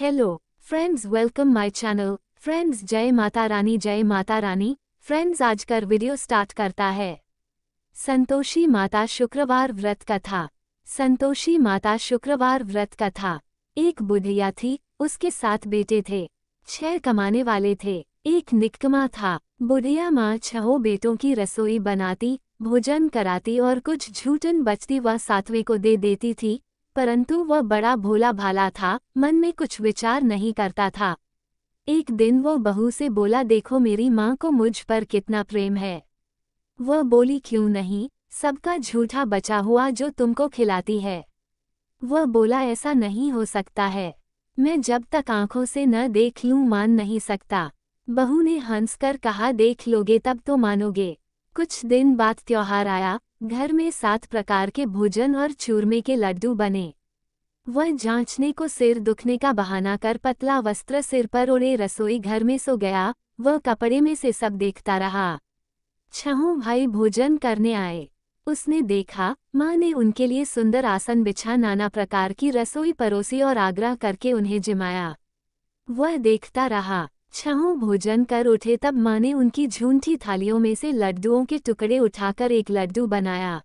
Hello friends welcome my channel friends जय माता रानी जय माता रानी फ्रेंड्स आज कर वीडियो स्टार्ट करता है संतोषी माता शुक्रवार व्रत कथा संतोषी माता शुक्रवार व्रत कथा एक बुधिया थी उसके साथ बेटे थे छह कमाने वाले थे एक निकमा था बुढ़िया माँ छहों बेटों की रसोई बनाती भोजन कराती और कुछ झूठन बचती व सातवें को दे देती थी परंतु वह बड़ा भोला भाला था मन में कुछ विचार नहीं करता था एक दिन वह बहू से बोला देखो मेरी माँ को मुझ पर कितना प्रेम है वह बोली क्यों नहीं सबका झूठा बचा हुआ जो तुमको खिलाती है वह बोला ऐसा नहीं हो सकता है मैं जब तक आंखों से न देख लूँ मान नहीं सकता बहू ने हंसकर कहा देख लोगे तब तो मानोगे कुछ दिन बाद त्योहार आया घर में सात प्रकार के भोजन और चूरमे के लड्डू बने वह जांचने को सिर दुखने का बहाना कर पतला वस्त्र सिर पर ओढ़े रसोई घर में सो गया वह कपड़े में से सब देखता रहा छहों भाई भोजन करने आए उसने देखा माँ ने उनके लिए सुंदर आसन बिछा नाना प्रकार की रसोई परोसी और आग्रह करके उन्हें जिमाया वह देखता रहा छहू अच्छा भोजन कर उठे तब माँ ने उनकी झूठी थालियों में से लड्डुओं के टुकड़े उठाकर एक लड्डू बनाया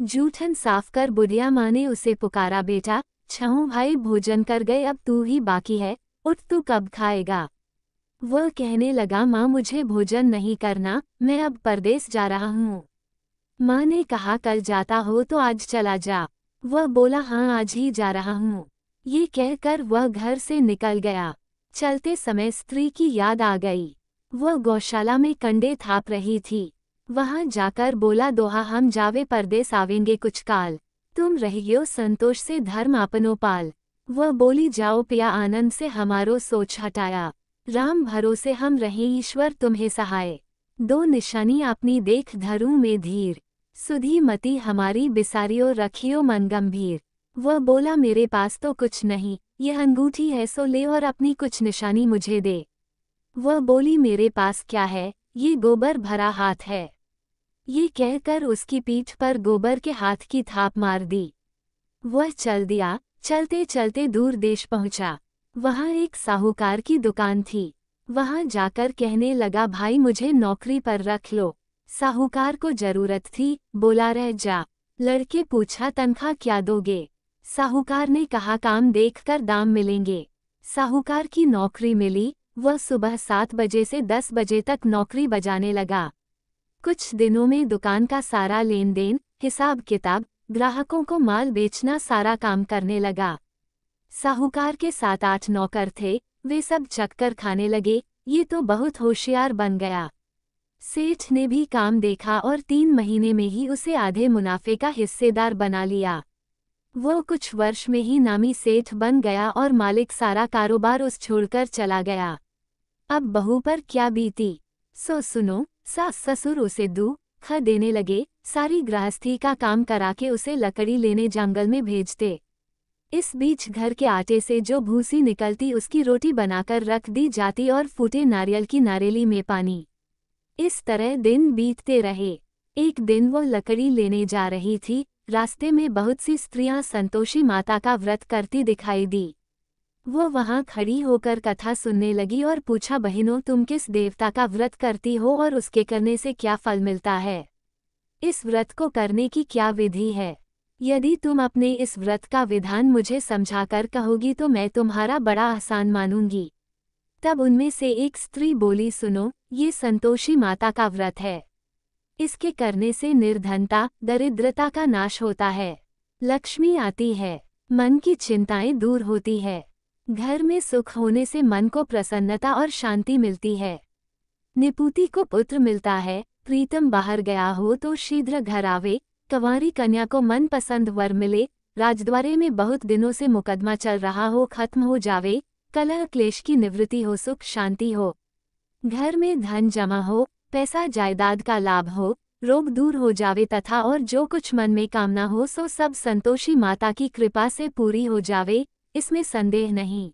जूठन साफ कर बुढ़िया माँ ने उसे पुकारा बेटा छहों अच्छा भाई भोजन कर गए अब तू ही बाकी है उठ तू कब खाएगा वह कहने लगा माँ मुझे भोजन नहीं करना मैं अब परदेश जा रहा हूँ माँ ने कहा कल जाता हो तो आज चला जा वह बोला हाँ आज ही जा रहा हूँ ये कहकर वह घर से निकल गया चलते समय स्त्री की याद आ गई वह गौशाला में कंडे थाप रही थी वहां जाकर बोला दोहा हम जावे परदेस आवेंगे कुछ काल तुम रहियो संतोष से धर्म अपनोपाल वह बोली जाओ पिया आनंद से हमारो सोच हटाया राम भरोसे हम रहे ईश्वर तुम्हें सहाय दो निशानी अपनी देख धरू में धीर सुधी मती हमारी बिसारियो रखियो मन गंभीर वह बोला मेरे पास तो कुछ नहीं यह अंगूठी है सो ले और अपनी कुछ निशानी मुझे दे वह बोली मेरे पास क्या है ये गोबर भरा हाथ है ये कहकर उसकी पीठ पर गोबर के हाथ की थाप मार दी वह चल दिया चलते चलते दूर देश पहुंचा वहाँ एक साहूकार की दुकान थी वहाँ जाकर कहने लगा भाई मुझे नौकरी पर रख लो साहूकार को जरूरत थी बोला रह जा लड़के पूछा तनख्वाह क्या दोगे साहूकार ने कहा काम देखकर दाम मिलेंगे साहूकार की नौकरी मिली वह सुबह सात बजे से दस बजे तक नौकरी बजाने लगा कुछ दिनों में दुकान का सारा लेन देन हिसाब किताब ग्राहकों को माल बेचना सारा काम करने लगा साहूकार के सात आठ नौकर थे वे सब चक्कर खाने लगे ये तो बहुत होशियार बन गया सेठ ने भी काम देखा और तीन महीने में ही उसे आधे मुनाफे का हिस्सेदार बना लिया वो कुछ वर्ष में ही नामी सेठ बन गया और मालिक सारा कारोबार उस छोड़कर चला गया अब बहू पर क्या बीती सो सुनो सास ससुर उसे दू ख देने लगे सारी गृहस्थी का काम करा के उसे लकड़ी लेने जंगल में भेजते इस बीच घर के आटे से जो भूसी निकलती उसकी रोटी बनाकर रख दी जाती और फूटे नारियल की नारेली में पानी इस तरह दिन बीतते रहे एक दिन वह लकड़ी लेने जा रही थी रास्ते में बहुत सी स्त्रियां संतोषी माता का व्रत करती दिखाई दी वो वहां खड़ी होकर कथा सुनने लगी और पूछा बहनों तुम किस देवता का व्रत करती हो और उसके करने से क्या फल मिलता है इस व्रत को करने की क्या विधि है यदि तुम अपने इस व्रत का विधान मुझे समझाकर कहोगी तो मैं तुम्हारा बड़ा आसान मानूंगी तब उनमें से एक स्त्री बोली सुनो ये संतोषी माता का व्रत है इसके करने से निर्धनता दरिद्रता का नाश होता है लक्ष्मी आती है मन की चिंताएं दूर होती है घर में सुख होने से मन को प्रसन्नता और शांति मिलती है निपुति को पुत्र मिलता है प्रीतम बाहर गया हो तो शीघ्र घर आवे कंवारी कन्या को मन पसंद वर मिले राजद्वारे में बहुत दिनों से मुकदमा चल रहा हो खत्म हो जावे कलह क्लेश की निवृत्ति हो सुख शांति हो घर में धन जमा हो पैसा जायदाद का लाभ हो रोग दूर हो जावे तथा और जो कुछ मन में कामना हो सो सब संतोषी माता की कृपा से पूरी हो जावे इसमें संदेह नहीं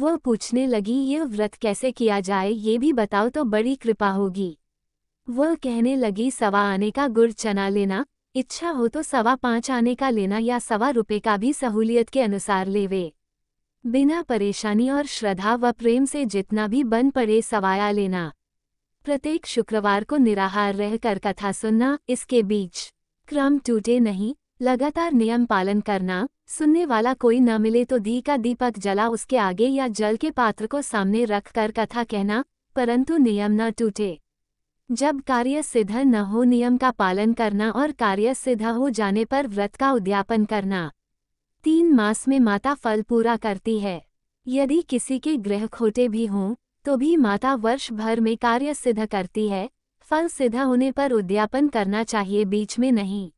वह पूछने लगी ये व्रत कैसे किया जाए ये भी बताओ तो बड़ी कृपा होगी वह कहने लगी सवा आने का गुड़ चना लेना इच्छा हो तो सवा पाँच आने का लेना या सवा रुपये का भी सहूलियत के अनुसार लेवे बिना परेशानी और श्रद्धा व प्रेम से जितना भी बन पड़े सवाया लेना प्रत्येक शुक्रवार को निराहार रहकर कथा सुनना इसके बीच क्रम टूटे नहीं लगातार नियम पालन करना सुनने वाला कोई न मिले तो धी का दीपक जला उसके आगे या जल के पात्र को सामने रख कर कथा कहना परंतु नियम न टूटे जब कार्य सिद्ध न हो नियम का पालन करना और कार्य सिद्ध हो जाने पर व्रत का उद्यापन करना तीन मास में माता फल पूरा करती है यदि किसी के ग्रह खोटे भी हों तो भी माता वर्ष भर में कार्य सिद्ध करती है फल सिद्ध होने पर उद्यापन करना चाहिए बीच में नहीं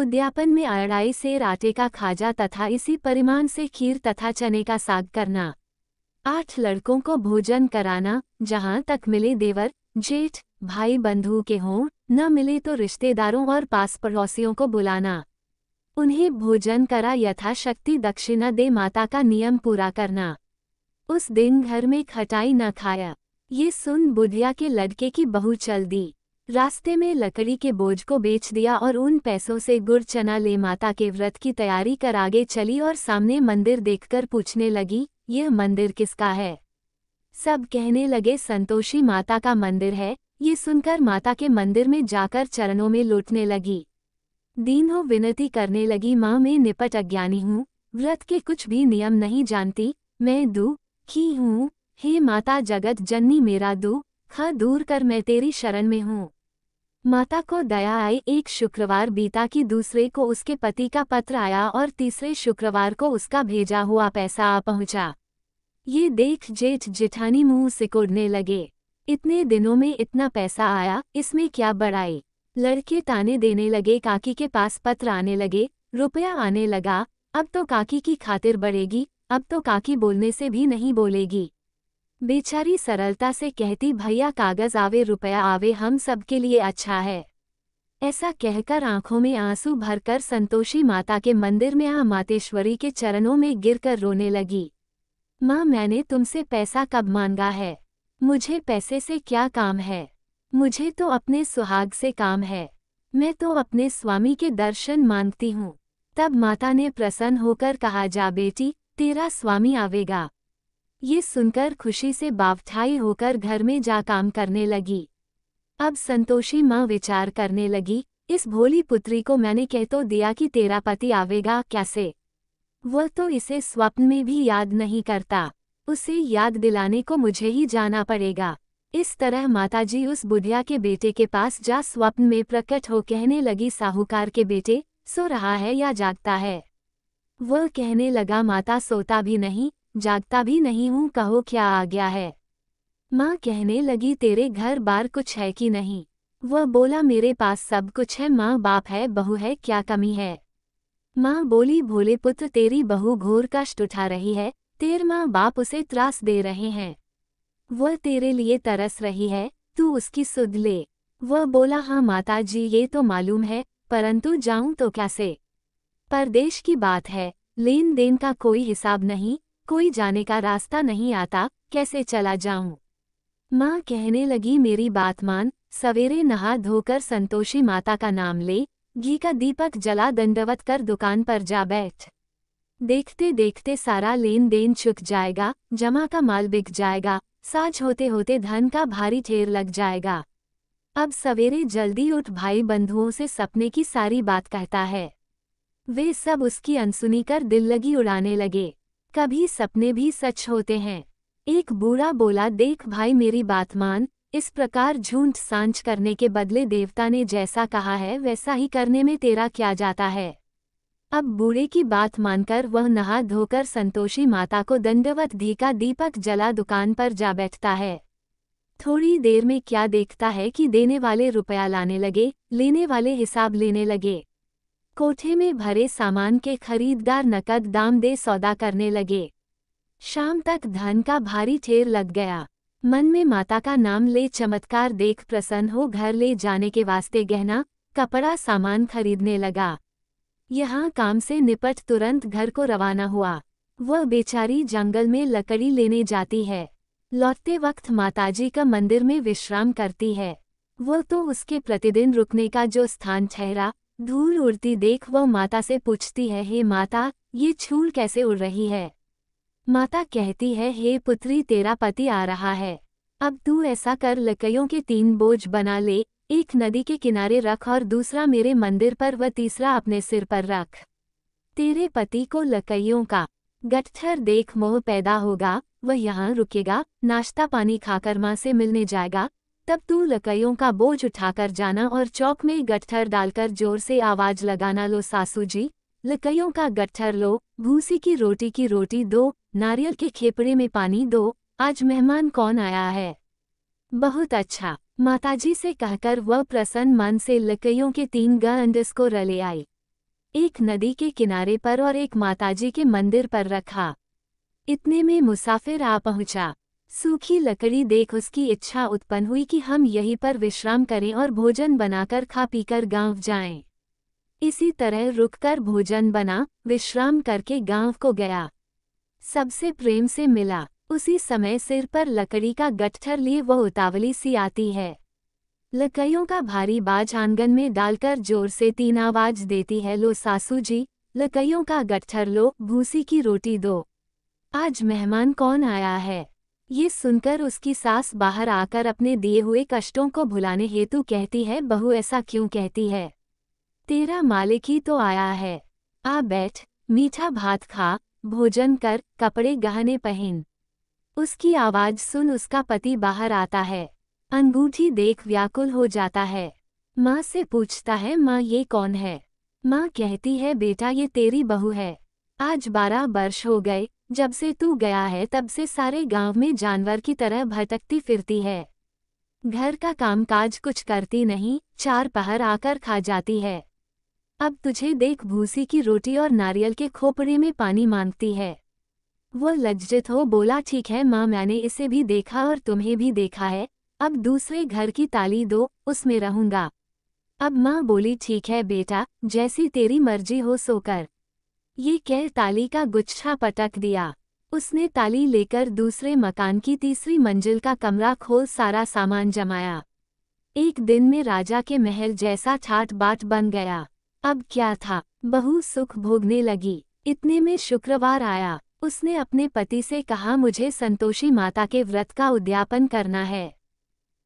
उद्यापन में अड़ाई से आटे का खाजा तथा इसी परिमाण से खीर तथा चने का साग करना आठ लड़कों को भोजन कराना जहाँ तक मिले देवर जेठ भाई बंधु के हों न मिले तो रिश्तेदारों और पास पड़ोसियों को बुलाना उन्हें भोजन करा यथाशक्ति दक्षिणा दे माता का नियम पूरा करना उस दिन घर में खटाई न खाया ये सुन बुढ़िया के लड़के की बहू चल दी रास्ते में लकड़ी के बोझ को बेच दिया और उन पैसों से गुड़ चना ले माता के व्रत की तैयारी कर आगे चली और सामने मंदिर देखकर पूछने लगी यह मंदिर किसका है सब कहने लगे संतोषी माता का मंदिर है ये सुनकर माता के मंदिर में जाकर चरणों में लुटने लगी दीनों विनती करने लगी माँ मैं निपट अज्ञानी हूँ व्रत के कुछ भी नियम नहीं जानती मैं दू की हूँ हे माता जगत जननी मेरा दुख हाँ दूर कर मैं तेरी शरण में हूँ माता को दया आई एक शुक्रवार बीता कि दूसरे को उसके पति का पत्र आया और तीसरे शुक्रवार को उसका भेजा हुआ पैसा आ पहुंचा ये देख जेठ जिठानी मुंह सिकुड़ने लगे इतने दिनों में इतना पैसा आया इसमें क्या बढ़ाई लड़के ताने देने लगे काकी के पास पत्र आने लगे रुपया आने लगा अब तो काकी की खातिर बढ़ेगी अब तो काकी बोलने से भी नहीं बोलेगी बेचारी सरलता से कहती भैया कागज आवे रुपया आवे हम सब के लिए अच्छा है ऐसा कहकर आंखों में आंसू भरकर संतोषी माता के मंदिर में आ मातेश्वरी के चरणों में गिरकर रोने लगी माँ मैंने तुमसे पैसा कब मांगा है मुझे पैसे से क्या काम है मुझे तो अपने सुहाग से काम है मैं तो अपने स्वामी के दर्शन मांगती हूँ तब माता ने प्रसन्न होकर कहा जा बेटी तेरा स्वामी आवेगा ये सुनकर खुशी से बावठाई होकर घर में जा काम करने लगी अब संतोषी माँ विचार करने लगी इस भोली पुत्री को मैंने कह तो दिया कि तेरा पति आवेगा कैसे वह तो इसे स्वप्न में भी याद नहीं करता उसे याद दिलाने को मुझे ही जाना पड़ेगा इस तरह माताजी उस बुढ़िया के बेटे के पास जा स्वप्न में प्रकट हो कहने लगी साहूकार के बेटे सो रहा है या जागता है वह कहने लगा माता सोता भी नहीं जागता भी नहीं हूँ कहो क्या आ गया है माँ कहने लगी तेरे घर बार कुछ है कि नहीं वह बोला मेरे पास सब कुछ है माँ बाप है बहू है क्या कमी है माँ बोली भोले पुत्र तेरी बहू घोर कष्ट उठा रही है तेर माँ बाप उसे त्रास दे रहे हैं वह तेरे लिए तरस रही है तू उसकी सुध ले वह बोला हाँ माता जी ये तो मालूम है परंतु जाऊं तो कैसे परदेश की बात है लेन देन का कोई हिसाब नहीं कोई जाने का रास्ता नहीं आता कैसे चला जाऊं माँ कहने लगी मेरी बात मान सवेरे नहा धोकर संतोषी माता का नाम ले घी का दीपक जला दंडवत कर दुकान पर जा बैठ देखते देखते सारा लेन देन चुक जाएगा जमा का माल बिक जाएगा साझ होते होते धन का भारी ठेर लग जाएगा अब सवेरे जल्दी उठ भाई बंधुओं से सपने की सारी बात कहता है वे सब उसकी अनसुनी कर दिल लगी उड़ाने लगे कभी सपने भी सच होते हैं एक बूढ़ा बोला देख भाई मेरी बात मान इस प्रकार झूठ सांझ करने के बदले देवता ने जैसा कहा है वैसा ही करने में तेरा क्या जाता है अब बूढ़े की बात मानकर वह नहा धोकर संतोषी माता को दंडवत घी का दीपक जला दुकान पर जा बैठता है थोड़ी देर में क्या देखता है कि देने वाले रुपया लाने लगे लेने वाले हिसाब लेने लगे कोठे में भरे सामान के खरीददार नकद दाम दे सौदा करने लगे शाम तक धन का भारी ठेर लग गया मन में माता का नाम ले चमत्कार देख प्रसन्न हो घर ले जाने के वास्ते गहना कपड़ा सामान खरीदने लगा यहाँ काम से निपट तुरंत घर को रवाना हुआ वह बेचारी जंगल में लकड़ी लेने जाती है लौटते वक्त माताजी का मंदिर में विश्राम करती है वह तो उसके प्रतिदिन रुकने का जो स्थान ठहरा धूल उड़ती देख वह माता से पूछती है हे माता ये छूल कैसे उड़ रही है माता कहती है हे पुत्री तेरा पति आ रहा है अब तू ऐसा कर लकयों के तीन बोझ बना ले एक नदी के किनारे रख और दूसरा मेरे मंदिर पर व तीसरा अपने सिर पर रख तेरे पति को लकड़ियों का गठर देख मोह पैदा होगा वह यहाँ रुकेगा नाश्ता पानी खाकर माँ से मिलने जाएगा तब तू लकयों का बोझ उठाकर जाना और चौक में गट्ठर डालकर जोर से आवाज लगाना लो सासू जी लकयों का गट्ठर लो भूसी की रोटी की रोटी दो नारियल के खेपड़े में पानी दो आज मेहमान कौन आया है बहुत अच्छा माताजी से कहकर वह प्रसन्न मन से लकयों के तीन गंडस को रले आई एक नदी के किनारे पर और एक माताजी के मंदिर पर रखा इतने में मुसाफिर आ पहुंचा सूखी लकड़ी देख उसकी इच्छा उत्पन्न हुई कि हम यहीं पर विश्राम करें और भोजन बनाकर खा पीकर गांव जाएं। इसी तरह रुककर भोजन बना विश्राम करके गांव को गया सबसे प्रेम से मिला उसी समय सिर पर लकड़ी का गट्ठर लिए वह उतावली सी आती है लकड़ियों का भारी बाज आंगन में डालकर जोर से तीन आवाज देती है लो सासू जी लकड़ियों का गट्ठर लो भूसी की रोटी दो आज मेहमान कौन आया है ये सुनकर उसकी सास बाहर आकर अपने दिए हुए कष्टों को भुलाने हेतु कहती है बहू ऐसा क्यों कहती है तेरा मालिक ही तो आया है आ बैठ मीठा भात खा भोजन कर कपड़े गहने पहन उसकी आवाज सुन उसका पति बाहर आता है अंगूठी देख व्याकुल हो जाता है माँ से पूछता है माँ ये कौन है माँ कहती है बेटा ये तेरी बहू है आज बारह वर्ष हो गए जब से तू गया है तब से सारे गांव में जानवर की तरह भटकती फिरती है घर का कामकाज कुछ करती नहीं चार पहर आकर खा जाती है अब तुझे देख भूसी की रोटी और नारियल के खोपड़े में पानी मांगती है वो लज्जित हो बोला ठीक है माँ मैंने इसे भी देखा और तुम्हें भी देखा है अब दूसरे घर की ताली दो उसमें रहूंगा अब माँ बोली ठीक है बेटा जैसी तेरी मर्जी हो सोकर ये कह ताली का गुच्छा पटक दिया उसने ताली लेकर दूसरे मकान की तीसरी मंजिल का कमरा खोल सारा सामान जमाया एक दिन में राजा के महल जैसा छाट बाट बन गया अब क्या था बहू सुख भोगने लगी इतने में शुक्रवार आया उसने अपने पति से कहा मुझे संतोषी माता के व्रत का उद्यापन करना है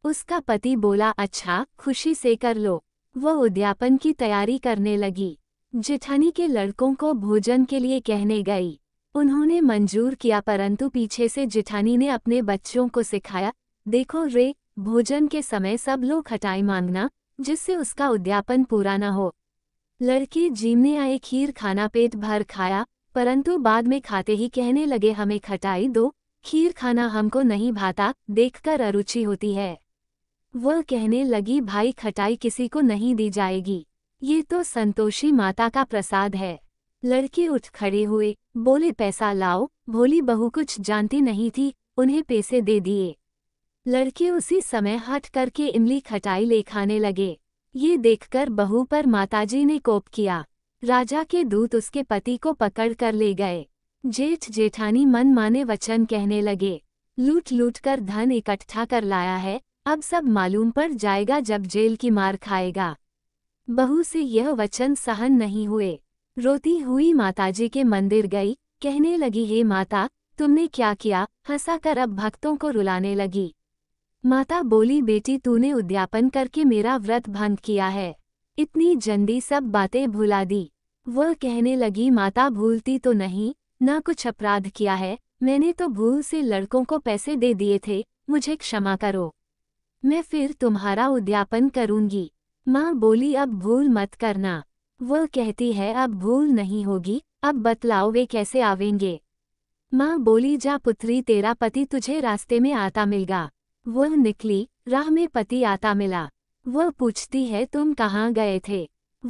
उसका पति बोला अच्छा खुशी से कर लो वह उद्यापन की तैयारी करने लगी जिठानी के लड़कों को भोजन के लिए कहने गई उन्होंने मंजूर किया परंतु पीछे से जिठानी ने अपने बच्चों को सिखाया देखो रे भोजन के समय सब लोग हटाई मांगना जिससे उसका उद्यापन पूरा न हो लड़के जीम ने आए खीर खाना पेट भर खाया परंतु बाद में खाते ही कहने लगे हमें खटाई दो खीर खाना हमको नहीं भाता देखकर अरुचि होती है वह कहने लगी भाई खटाई किसी को नहीं दी जाएगी ये तो संतोषी माता का प्रसाद है लड़के उठ खड़े हुए बोले पैसा लाओ भोली बहू कुछ जानती नहीं थी उन्हें पैसे दे दिए लड़के उसी समय हट करके इमली खटाई ले खाने लगे ये देखकर बहू पर माताजी ने कोप किया राजा के दूत उसके पति को पकड़ कर ले गए जेठ जेठानी मन माने वचन कहने लगे लूट लूट कर धन इकट्ठा कर लाया है अब सब मालूम पर जाएगा जब जेल की मार खाएगा बहू से यह वचन सहन नहीं हुए रोती हुई माताजी के मंदिर गई कहने लगी हे माता तुमने क्या किया हंसा कर अब भक्तों को रुलाने लगी माता बोली बेटी तूने उद्यापन करके मेरा व्रत भंग किया है इतनी जल्दी सब बातें भुला दी वह कहने लगी माता भूलती तो नहीं न कुछ अपराध किया है मैंने तो भूल से लड़कों को पैसे दे दिए थे मुझे क्षमा करो मैं फिर तुम्हारा उद्यापन करूंगी माँ बोली अब भूल मत करना वह कहती है अब भूल नहीं होगी अब बतलाओ वे कैसे आवेंगे माँ बोली जा पुत्री तेरा पति तुझे रास्ते में आता मिलगा वह निकली राह में पति आता मिला वह पूछती है तुम कहाँ गए थे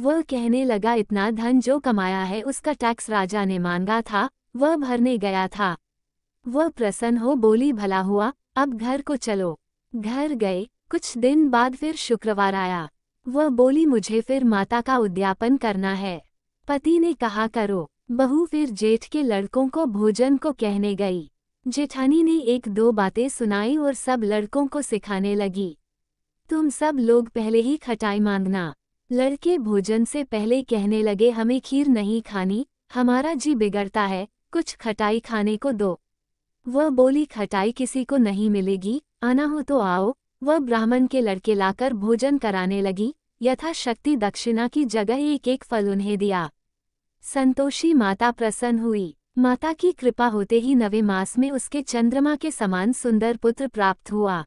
वह कहने लगा इतना धन जो कमाया है उसका टैक्स राजा ने मांगा था वह भरने गया था वह प्रसन्न हो बोली भला हुआ अब घर को चलो घर गए कुछ दिन बाद फिर शुक्रवार आया वह बोली मुझे फिर माता का उद्यापन करना है पति ने कहा करो बहू फिर जेठ के लड़कों को भोजन को कहने गई जेठानी ने एक दो बातें सुनाई और सब लड़कों को सिखाने लगी तुम सब लोग पहले ही खटाई मांगना लड़के भोजन से पहले कहने लगे हमें खीर नहीं खानी हमारा जी बिगड़ता है कुछ खटाई खाने को दो वह बोली खटाई किसी को नहीं मिलेगी आना हो तो आओ वह ब्राह्मण के लड़के लाकर भोजन कराने लगी यथाशक्ति दक्षिणा की जगह एक एक फल उन्हें दिया संतोषी माता प्रसन्न हुई माता की कृपा होते ही नवे मास में उसके चंद्रमा के समान सुंदर पुत्र प्राप्त हुआ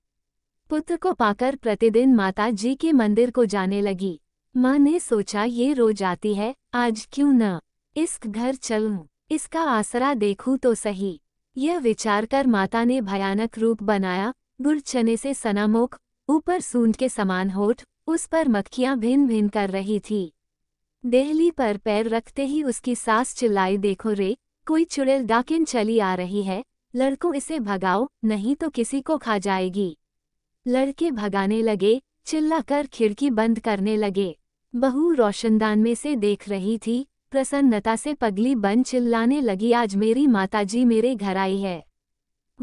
पुत्र को पाकर प्रतिदिन माता जी के मंदिर को जाने लगी माँ ने सोचा ये रोज आती है आज क्यों न इस घर चलूं इसका आसरा देखूं तो सही यह विचार कर माता ने भयानक रूप बनाया गुड़ चने से सनामोख ऊपर सूंड के समान होठ उस पर मक्खियां भिन भिन कर रही थी देहली पर पैर रखते ही उसकी सास चिल्लाई देखो रे कोई चुड़ैल डाकिन चली आ रही है लड़कों इसे भगाओ नहीं तो किसी को खा जाएगी लड़के भगाने लगे चिल्लाकर खिड़की बंद करने लगे बहू रोशनदान में से देख रही थी प्रसन्नता से पगली बन चिल्लाने लगी आज मेरी माताजी मेरे घर आई है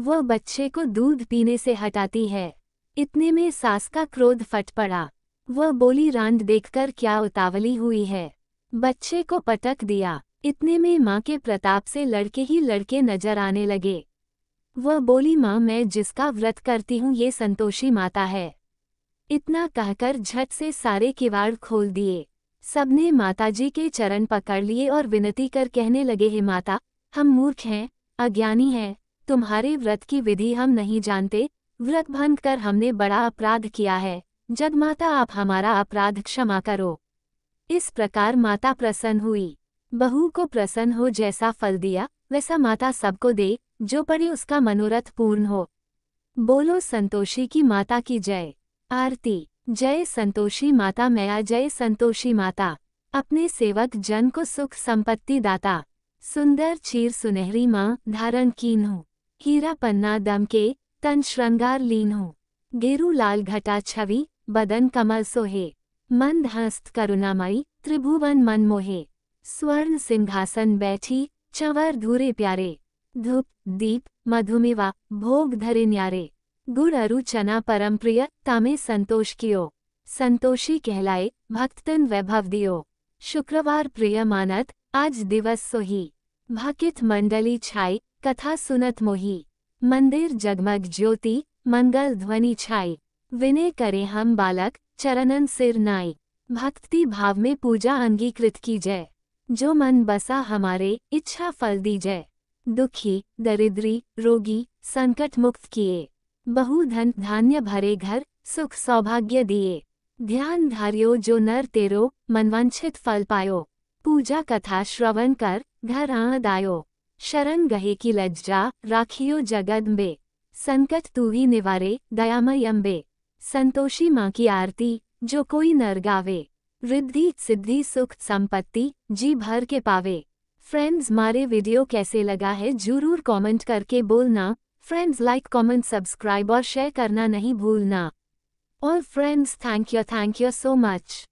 वह बच्चे को दूध पीने से हटाती है इतने में सास का क्रोध फट पड़ा वह बोली रांड देखकर क्या उतावली हुई है बच्चे को पटक दिया इतने में माँ के प्रताप से लड़के ही लड़के नजर आने लगे वह बोली माँ मैं जिसका व्रत करती हूँ ये संतोषी माता है इतना कहकर झट से सारे किवाड़ खोल दिए सबने माताजी के चरण पकड़ लिए और विनती कर कहने लगे हे माता हम मूर्ख हैं अज्ञानी हैं तुम्हारे व्रत की विधि हम नहीं जानते व्रत भंग कर हमने बड़ा अपराध किया है जगमाता आप हमारा अपराध क्षमा करो इस प्रकार माता प्रसन्न हुई बहू को प्रसन्न हो जैसा फल दिया वैसा माता सबको दे जो पड़ी उसका मनोरथ पूर्ण हो बोलो संतोषी की माता की जय आरती जय संतोषी माता मैया जय संतोषी माता अपने सेवक जन को सुख संपत्ति दाता सुंदर चीर सुनहरी माँ धारण कीन हो हीरा पन्ना दम के तन श्रृंगार लीन हो गेरू लाल घटा छवि बदन कमल सोहे मंद हस्त करुणामयी त्रिभुवन मन मोहे स्वर्ण सिंहासन बैठी चवर धूरे प्यारे धूप दीप मधुमेवा भोग धरे न्यारे गुड़ अरु चना परम प्रिय तामे संतोष कियो संतोषी कहलाए भक्तन वैभव दियो शुक्रवार प्रिय मानत आज दिवस सोही भाकित मंडली छाई कथा सुनत मोही मंदिर जगमग ज्योति मंगल ध्वनि छाई विनय करें हम बालक चरणन सिर नाई भक्ति भाव में पूजा अंगीकृत की जय जो मन बसा हमारे इच्छा फल दी जय दुखी दरिद्री रोगी संकट मुक्त किए बहुधन धान्य भरे घर सुख सौभाग्य दिए ध्यान धारियो जो नर तेरो मनवंछित फल पायो पूजा कथा श्रवण कर घर आद आयो शरण गहे की लज्जा राखियो जगद में संकट तू ही निवारे दयामय अम्बे संतोषी माँ की आरती जो कोई नर गावे रिद्धि सिद्धि सुख संपत्ति जी भर के पावे फ्रेंड्स मारे वीडियो कैसे लगा है जरूर कमेंट करके बोलना फ्रेंड्स लाइक कमेंट सब्सक्राइब और शेयर करना नहीं भूलना और friends thank you thank you so much